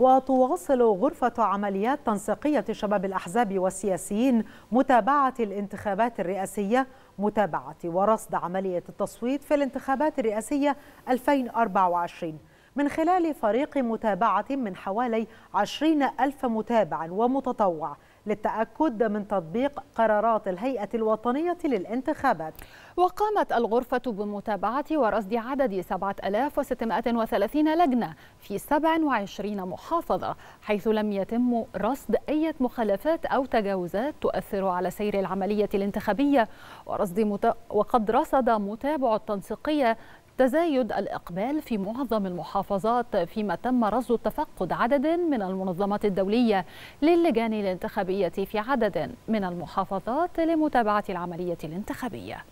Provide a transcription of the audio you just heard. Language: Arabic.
وتواصل غرفة عمليات تنسيقية شباب الأحزاب والسياسيين متابعة الانتخابات الرئاسية متابعة ورصد عملية التصويت في الانتخابات الرئاسية 2024 من خلال فريق متابعة من حوالي 20 ألف متابع ومتطوع للتأكد من تطبيق قرارات الهيئة الوطنية للانتخابات وقامت الغرفة بمتابعة ورصد عدد 7630 لجنة في 27 محافظة حيث لم يتم رصد أي مخالفات أو تجاوزات تؤثر على سير العملية الانتخابية ورصد مت... وقد رصد متابع التنسيقية تزايد الإقبال في معظم المحافظات فيما تم رصد تفقد عدد من المنظمات الدولية للجان الانتخابية في عدد من المحافظات لمتابعة العملية الانتخابية